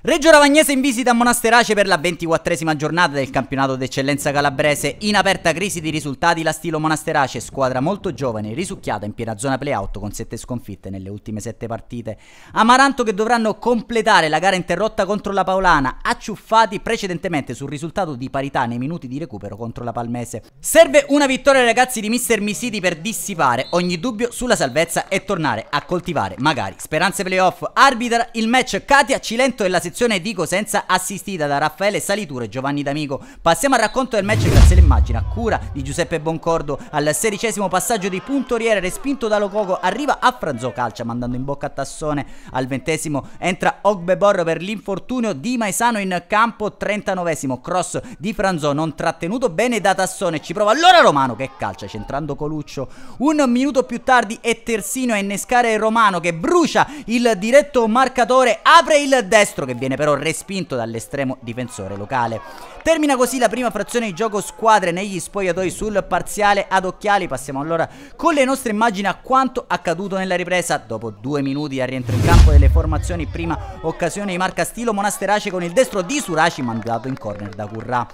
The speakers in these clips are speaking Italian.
Reggio Ravagnese in visita a Monasterace per la 24esima giornata del campionato d'eccellenza calabrese. In aperta crisi di risultati la Stilo Monasterace, squadra molto giovane, risucchiata in piena zona playout con 7 sconfitte nelle ultime 7 partite. Amaranto che dovranno completare la gara interrotta contro la Paolana, acciuffati precedentemente sul risultato di parità nei minuti di recupero contro la Palmese. Serve una vittoria ragazzi di Mister Misiti per dissipare ogni dubbio sulla salvezza e tornare a coltivare magari speranze playoff. Arbitra il match Katia Cilento e la sezione dico senza assistita da Raffaele Saliture e Giovanni D'Amico. Passiamo al racconto del match grazie all'immagine a cura di Giuseppe Boncordo. Al sedicesimo passaggio di puntoriere respinto da Lococo arriva a Franzò Calcia mandando in bocca a Tassone. Al ventesimo entra Ogbebor per l'infortunio di Maesano in campo. 39esimo cross di Franzò non trattenuto bene da Tassone. Ci prova allora Romano che calcia centrando Coluccio. Un minuto più tardi è Terzino a innescare Romano che brucia il diretto marcatore. Apre il destro che viene però respinto dall'estremo difensore locale. Termina così la prima frazione di gioco squadre negli spogliatoi sul parziale ad occhiali. Passiamo allora con le nostre immagini a quanto accaduto nella ripresa. Dopo due minuti a rientro in campo delle formazioni, prima occasione di marca stilo Monasterace con il destro di Suraci mandato in corner da Currà.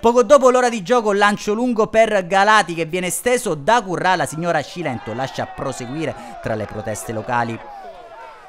Poco dopo l'ora di gioco lancio lungo per Galati che viene steso da Currà, la signora Scilento lascia proseguire tra le proteste locali.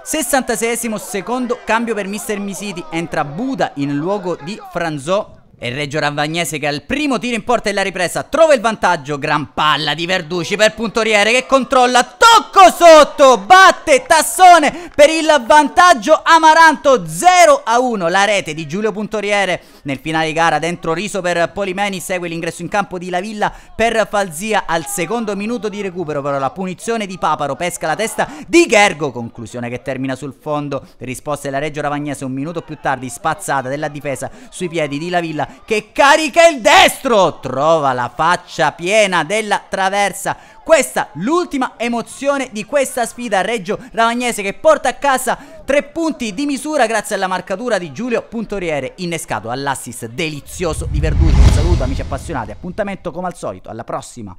66 secondo cambio per Mr. Misiti, entra Buda in luogo di Franzò e Reggio Ravagnese che al primo tiro in porta e la ripresa trova il vantaggio. Gran palla di Verduci per Puntoriere che controlla. Tocco sotto, batte Tassone per il vantaggio Amaranto 0 a 1. La rete di Giulio Puntoriere nel finale di gara dentro Riso per Polimeni. Segue l'ingresso in campo di Lavilla per Falzia al secondo minuto di recupero. Però la punizione di Paparo pesca la testa di Gergo. Conclusione che termina sul fondo. Risposta della Reggio Ravagnese un minuto più tardi, spazzata della difesa sui piedi di Lavilla che carica il destro, trova la faccia piena della traversa. Questa l'ultima emozione di questa sfida Reggio Ravagnese che porta a casa tre punti di misura grazie alla marcatura di Giulio Puntoriere innescato all'assist delizioso di Verducci. Un saluto amici appassionati, appuntamento come al solito, alla prossima!